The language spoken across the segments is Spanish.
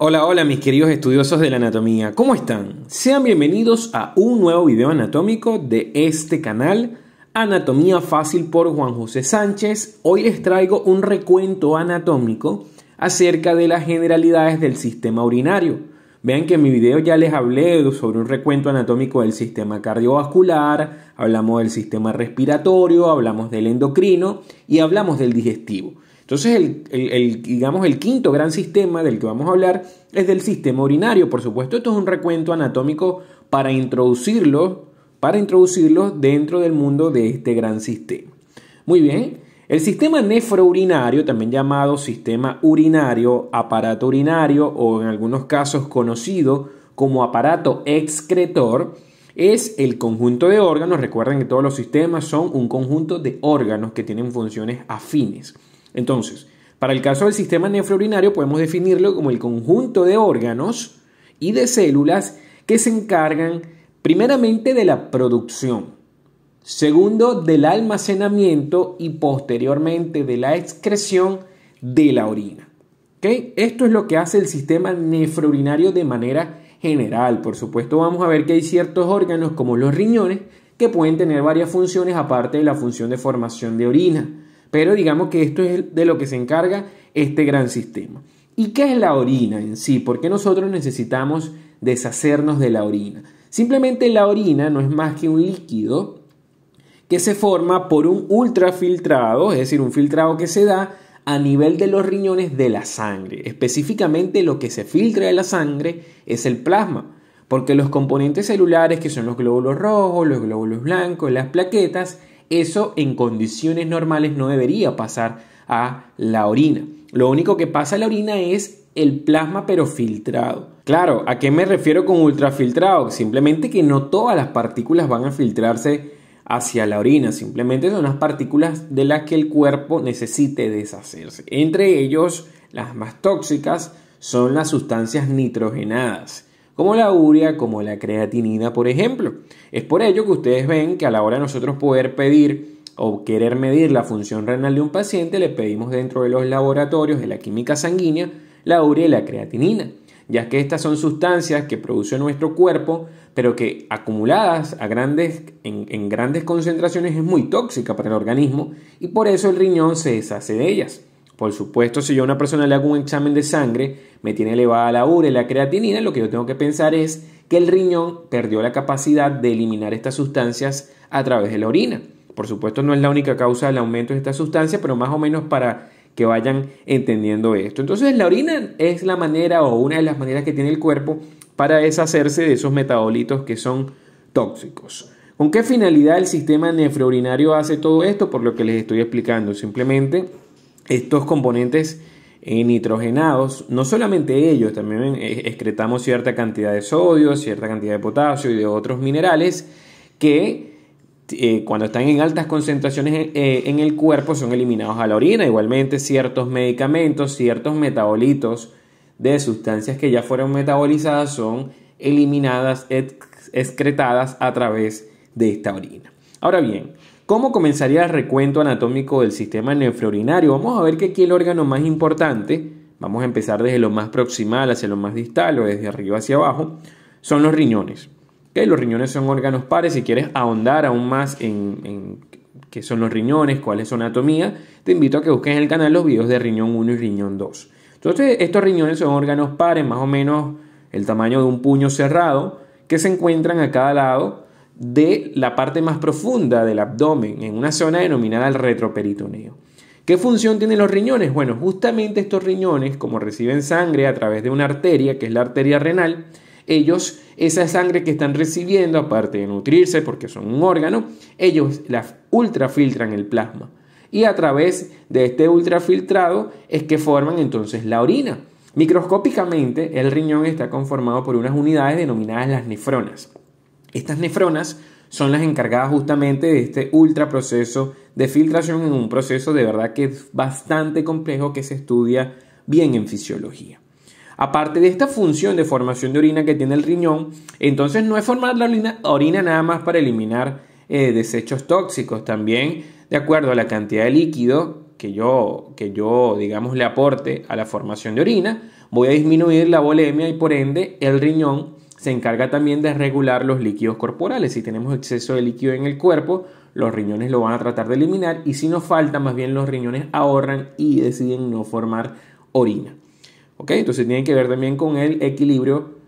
Hola, hola mis queridos estudiosos de la anatomía, ¿cómo están? Sean bienvenidos a un nuevo video anatómico de este canal, Anatomía Fácil por Juan José Sánchez. Hoy les traigo un recuento anatómico acerca de las generalidades del sistema urinario. Vean que en mi video ya les hablé sobre un recuento anatómico del sistema cardiovascular, hablamos del sistema respiratorio, hablamos del endocrino y hablamos del digestivo. Entonces, el, digamos, el quinto gran sistema del que vamos a hablar es del sistema urinario. Por supuesto, esto es un recuento anatómico para introducirlo, para introducirlo dentro del mundo de este gran sistema. Muy bien, el sistema nefrourinario, también llamado sistema urinario, aparato urinario o en algunos casos conocido como aparato excretor, es el conjunto de órganos. Recuerden que todos los sistemas son un conjunto de órganos que tienen funciones afines. Entonces, para el caso del sistema nefrourinario podemos definirlo como el conjunto de órganos y de células que se encargan primeramente de la producción, segundo del almacenamiento y posteriormente de la excreción de la orina. Esto es lo que hace el sistema nefrourinario de manera general. Por supuesto vamos a ver que hay ciertos órganos como los riñones que pueden tener varias funciones aparte de la función de formación de orina pero digamos que esto es de lo que se encarga este gran sistema. ¿Y qué es la orina en sí? ¿Por qué nosotros necesitamos deshacernos de la orina? Simplemente la orina no es más que un líquido que se forma por un ultrafiltrado, es decir, un filtrado que se da a nivel de los riñones de la sangre. Específicamente lo que se filtra de la sangre es el plasma, porque los componentes celulares que son los glóbulos rojos, los glóbulos blancos, las plaquetas, eso en condiciones normales no debería pasar a la orina. Lo único que pasa a la orina es el plasma pero filtrado. Claro, ¿a qué me refiero con ultrafiltrado? Simplemente que no todas las partículas van a filtrarse hacia la orina, simplemente son las partículas de las que el cuerpo necesite deshacerse. Entre ellos, las más tóxicas son las sustancias nitrogenadas como la urea, como la creatinina, por ejemplo. Es por ello que ustedes ven que a la hora de nosotros poder pedir o querer medir la función renal de un paciente, le pedimos dentro de los laboratorios de la química sanguínea la urea y la creatinina, ya que estas son sustancias que produce nuestro cuerpo, pero que acumuladas a en grandes concentraciones es muy tóxica para el organismo y por eso el riñón se deshace de ellas. Por supuesto, si yo a una persona le hago un examen de sangre, me tiene elevada la urea y la creatinina, lo que yo tengo que pensar es que el riñón perdió la capacidad de eliminar estas sustancias a través de la orina. Por supuesto, no es la única causa del aumento de estas sustancias, pero más o menos para que vayan entendiendo esto. Entonces, la orina es la manera o una de las maneras que tiene el cuerpo para deshacerse de esos metabolitos que son tóxicos. ¿Con qué finalidad el sistema nefrourinario hace todo esto? Por lo que les estoy explicando, simplemente estos componentes nitrogenados, no solamente ellos, también eh, excretamos cierta cantidad de sodio, cierta cantidad de potasio y de otros minerales que eh, cuando están en altas concentraciones eh, en, el cuerpo son eliminados a la orina. Igualmente ciertos medicamentos, ciertos metabolitos de sustancias que ya fueron metabolizadas son eliminadas, excretadas a través de esta orina. Ahora bien, ¿Cómo comenzaría el recuento anatómico del sistema nefrourinario? Vamos a ver que aquí el órgano más importante, vamos a empezar desde lo más proximal hacia lo más distal o desde arriba hacia abajo, son los riñones. Los riñones son órganos pares, si quieres ahondar aún más en, en qué son los riñones, cuál es su anatomía, te invito a que busques en el canal los videos de riñón 1 y riñón 2. Entonces, estos riñones son órganos pares, más o menos el tamaño de un puño cerrado, que se encuentran a cada lado de la parte más profunda del abdomen, en una zona denominada el retroperitoneo. ¿Qué función tienen los riñones? Bueno, justamente estos riñones, como reciben sangre a través de una arteria, que es la arteria renal, ellos, esa sangre que están recibiendo, aparte de nutrirse porque son un órgano, ellos la ultrafiltran el plasma. Y a través de este ultrafiltrado es que forman entonces la orina. Microscópicamente, el riñón está conformado por unas unidades denominadas las nefronas. Estas nefronas son las encargadas justamente de este ultraproceso de filtración en un proceso de verdad que es bastante complejo que se estudia bien en fisiología. Aparte de esta función de formación de orina que tiene el riñón, entonces no es formar la orina, nada más para eliminar eh, desechos tóxicos, también de acuerdo a la cantidad de líquido que yo, que yo, digamos, le aporte a la formación de orina, voy a disminuir la volemia y por ende el riñón se encarga también de regular los líquidos corporales. Si tenemos exceso de líquido en el cuerpo, los riñones lo van a tratar de eliminar y si nos falta, más bien los riñones ahorran y deciden no formar orina. ¿Ok? Entonces tiene que ver también con el equilibrio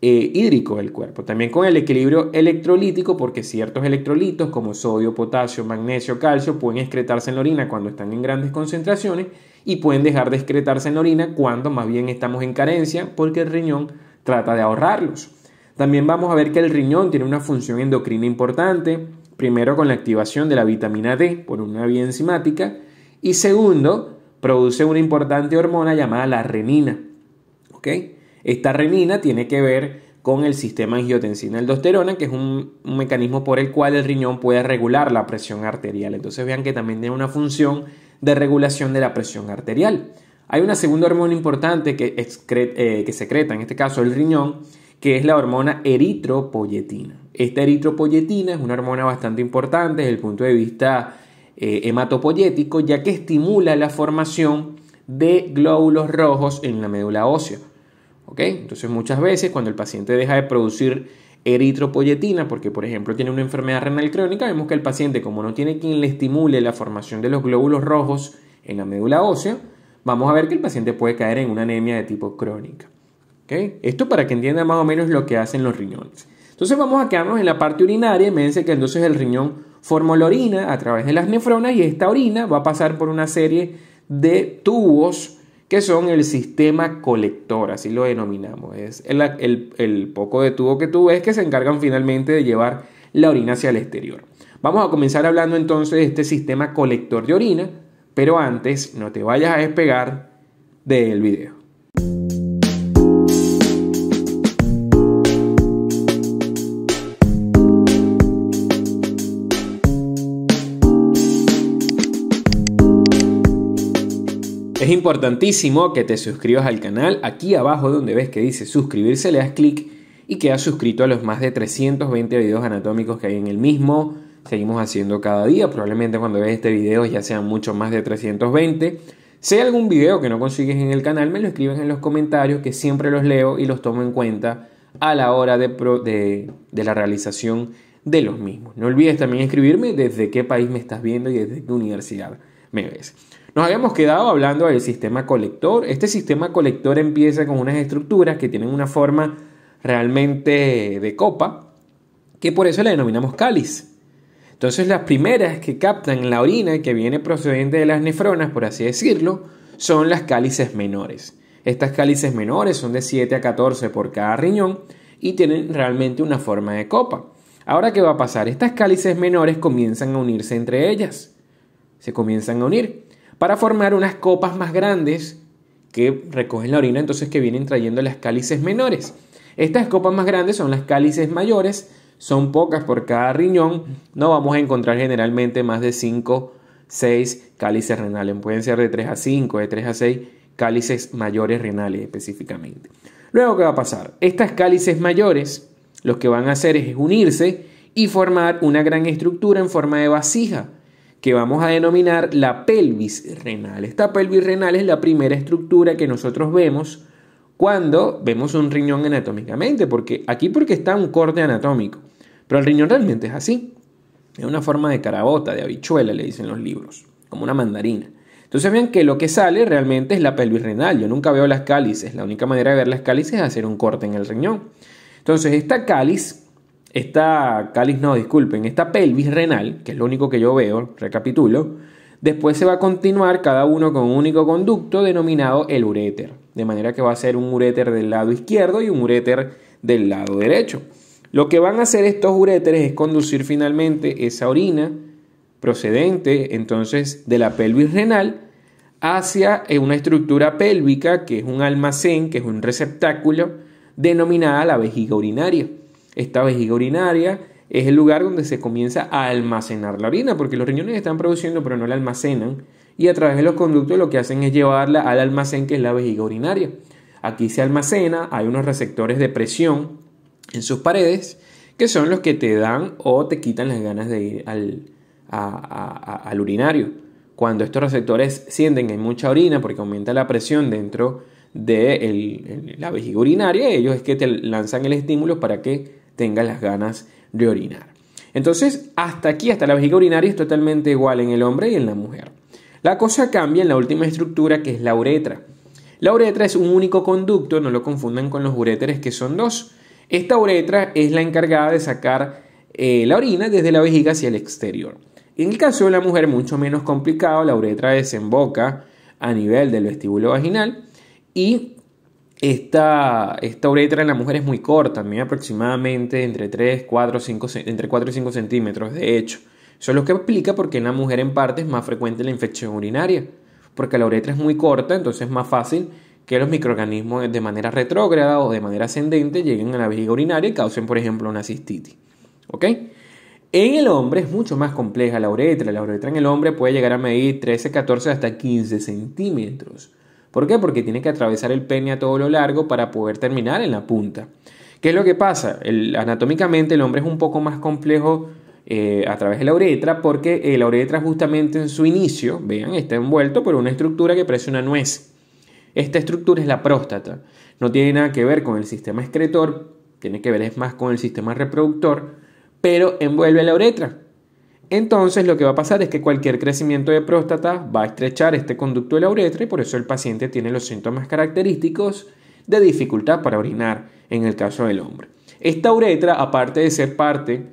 eh, hídrico del cuerpo, también con el equilibrio electrolítico, porque ciertos electrolitos como sodio, potasio, magnesio, calcio pueden excretarse en la orina cuando están en grandes concentraciones y pueden dejar de excretarse en la orina cuando más bien estamos en carencia porque el riñón trata de ahorrarlos. También vamos a ver que el riñón tiene una función endocrina importante, primero con la activación de la vitamina D por una vía enzimática y segundo, produce una importante hormona llamada la renina. Esta renina tiene que ver con el sistema angiotensina-aldosterona, que es un, mecanismo por el cual el riñón puede regular la presión arterial. Entonces vean que también tiene una función de regulación de la presión arterial. Hay una segunda hormona importante eh, que, secreta, en este caso el riñón, que es la hormona eritropoyetina. Esta eritropoyetina es una hormona bastante importante desde el punto de vista eh, hematopoyético, ya que estimula la formación de glóbulos rojos en la médula ósea. Entonces muchas veces cuando el paciente deja de producir eritropoyetina, porque por ejemplo tiene una enfermedad renal crónica, vemos que el paciente como no tiene quien le estimule la formación de los glóbulos rojos en la médula ósea, vamos a ver que el paciente puede caer en una anemia de tipo crónica. Esto para que entienda más o menos lo que hacen los riñones. Entonces vamos a quedarnos en la parte urinaria imagínense que entonces el riñón forma la orina a través de las nefronas y esta orina va a pasar por una serie de tubos que son el sistema colector, así lo denominamos. Es el, el, poco de tubo que tú ves que se encargan finalmente de llevar la orina hacia el exterior. Vamos a comenzar hablando entonces de este sistema colector de orina. Pero antes, no te vayas a despegar del video. Es importantísimo que te suscribas al canal. Aquí abajo donde ves que dice suscribirse le das clic y quedas suscrito a los más de 320 videos anatómicos que hay en el mismo seguimos haciendo cada día. Probablemente cuando veas este video ya sean mucho más de 320. Si hay algún video que no consigues en el canal, me lo escribes en los comentarios que siempre los leo y los tomo en cuenta a la hora de, la realización de los mismos. No olvides también escribirme desde qué país me estás viendo y desde qué universidad me ves. Nos habíamos quedado hablando del sistema colector. Este sistema colector empieza con unas estructuras que tienen una forma realmente de copa, que por eso la denominamos cáliz. Entonces las primeras que captan la orina que viene procedente de las nefronas, por así decirlo, son las cálices menores. Estas cálices menores son de 7 a 14 por cada riñón y tienen realmente una forma de copa. Ahora, ¿qué va a pasar? Estas cálices menores comienzan a unirse entre ellas. Se comienzan a unir para formar unas copas más grandes que recogen la orina, entonces que vienen trayendo las cálices menores. Estas copas más grandes son las cálices mayores son pocas por cada riñón, no vamos a encontrar generalmente más de 5, 6 cálices renales. Pueden ser de 3 a 5, de 3 a 6 cálices mayores renales específicamente. Luego, ¿qué va a pasar? Estas cálices mayores lo que van a hacer es unirse y formar una gran estructura en forma de vasija que vamos a denominar la pelvis renal. Esta pelvis renal es la primera estructura que nosotros vemos cuando vemos un riñón anatómicamente, porque aquí porque está un corte anatómico. Pero el riñón realmente es así. Es una forma de carabota, de habichuela, le dicen los libros, como una mandarina. Entonces vean que lo que sale realmente es la pelvis renal. Yo nunca veo las cálices. La única manera de ver las cálices es hacer un corte en el riñón. Entonces esta cáliz, esta cáliz no, disculpen, esta pelvis renal, que es lo único que yo veo, recapitulo, después se va a continuar cada uno con un único conducto denominado el uréter. De manera que va a ser un uréter del lado izquierdo y un uréter del lado derecho. Lo que van a hacer estos uréteres es conducir finalmente esa orina procedente entonces de la pelvis renal hacia eh, una estructura pélvica que es un almacén, que es un receptáculo denominada la vejiga urinaria. Esta vejiga urinaria es el lugar donde se comienza a almacenar la orina, porque los riñones están produciendo pero no la almacenan, y a través de los conductos lo que hacen es llevarla al almacén que es la vejiga urinaria. Aquí se almacena, hay unos receptores de presión en sus paredes, que son los que te dan o te quitan las ganas de ir al, urinario. Cuando estos receptores sienten que hay mucha orina porque aumenta la presión dentro de la vejiga urinaria, ellos es que te lanzan el estímulo para que tengas las ganas de orinar. Entonces, hasta aquí, hasta la vejiga urinaria es totalmente igual en el hombre y en la mujer. La cosa cambia en la última estructura que es la uretra. La uretra es un único conducto, no lo confundan con los uréteres que son dos. Esta uretra es la encargada de sacar eh, la orina desde la vejiga hacia el exterior. En el caso de la mujer, mucho menos complicado, la uretra desemboca a nivel del vestíbulo vaginal y esta, uretra en la mujer es muy corta, mide aproximadamente entre 3, 4, 5, entre 4 y 5 centímetros, de hecho. Eso es lo que explica por qué en la mujer en parte es más frecuente la infección urinaria, porque la uretra es muy corta, entonces es más fácil que los microorganismos de manera retrógrada o de manera ascendente lleguen a la vejiga urinaria y causen, por ejemplo, una cistitis. ¿Ok? En el hombre es mucho más compleja la uretra. La uretra en el hombre puede llegar a medir 13, 14 hasta 15 centímetros. ¿Por qué? Porque tiene que atravesar el pene a todo lo largo para poder terminar en la punta. ¿Qué es lo que pasa? anatómicamente el hombre es un poco más complejo eh, a través de la uretra porque eh, la uretra justamente en su inicio, vean, está envuelto por una estructura que parece una nuez. Esta estructura es la próstata. No tiene nada que ver con el sistema excretor, tiene que ver es más con el sistema reproductor, pero envuelve la uretra. Entonces lo que va a pasar es que cualquier crecimiento de próstata va a estrechar este conducto de la uretra y por eso el paciente tiene los síntomas característicos de dificultad para orinar en el caso del hombre. Esta uretra, aparte de ser parte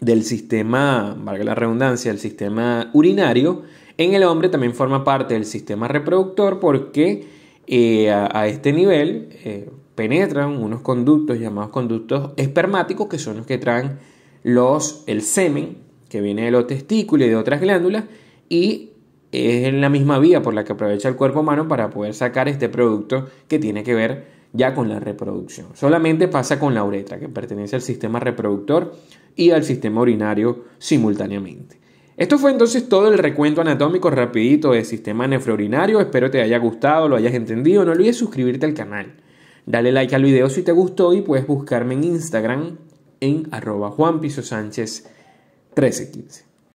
del sistema, valga la redundancia, del sistema urinario, en el hombre también forma parte del sistema reproductor porque a, este nivel eh, penetran unos conductos llamados conductos espermáticos, que son los que traen los, el semen, que viene de los testículos y de otras glándulas, y es en la misma vía por la que aprovecha el cuerpo humano para poder sacar este producto que tiene que ver ya con la reproducción. Solamente pasa con la uretra, que pertenece al sistema reproductor y al sistema urinario simultáneamente. Esto fue entonces todo el recuento anatómico rapidito del sistema nefrourinario. Espero te haya gustado, lo hayas entendido. No olvides suscribirte al canal. Dale like al video si te gustó y puedes buscarme en Instagram en arroba juanpisosánchez1315.